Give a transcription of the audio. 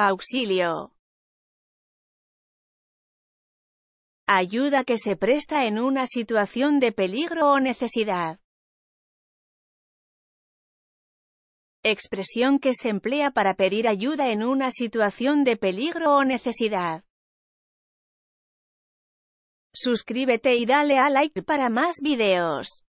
Auxilio. Ayuda que se presta en una situación de peligro o necesidad. Expresión que se emplea para pedir ayuda en una situación de peligro o necesidad. Suscríbete y dale a like para más videos.